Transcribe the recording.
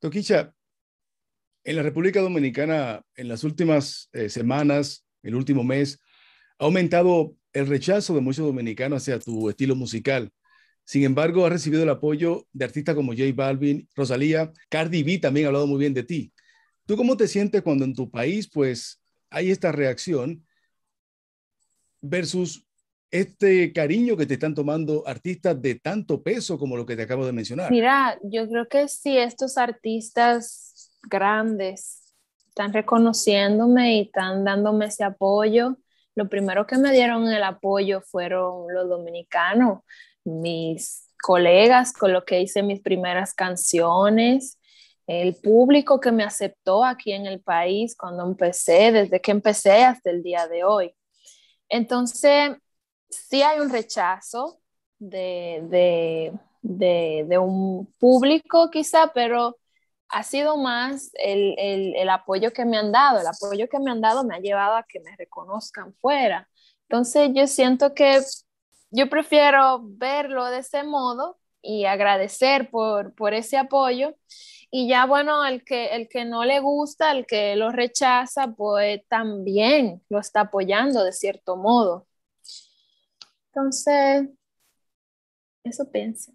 Toquicha, en la República Dominicana, en las últimas eh, semanas, el último mes, ha aumentado el rechazo de muchos dominicanos hacia tu estilo musical. Sin embargo, ha recibido el apoyo de artistas como J Balvin, Rosalía, Cardi B también ha hablado muy bien de ti. ¿Tú cómo te sientes cuando en tu país pues hay esta reacción versus este cariño que te están tomando artistas de tanto peso como lo que te acabo de mencionar. Mira, yo creo que si estos artistas grandes están reconociéndome y están dándome ese apoyo, lo primero que me dieron el apoyo fueron los dominicanos, mis colegas con lo que hice mis primeras canciones, el público que me aceptó aquí en el país cuando empecé, desde que empecé hasta el día de hoy. Entonces, sí hay un rechazo de, de, de, un público quizá, pero ha sido más el, el, apoyo que me han dado. El apoyo que me han dado me ha llevado a que me reconozcan fuera. Entonces yo siento que yo prefiero verlo de ese modo y agradecer por, por ese apoyo. Y ya bueno, el que, el que no le gusta, el que lo rechaza, pues también lo está apoyando de cierto modo. Entonces, eso pienso.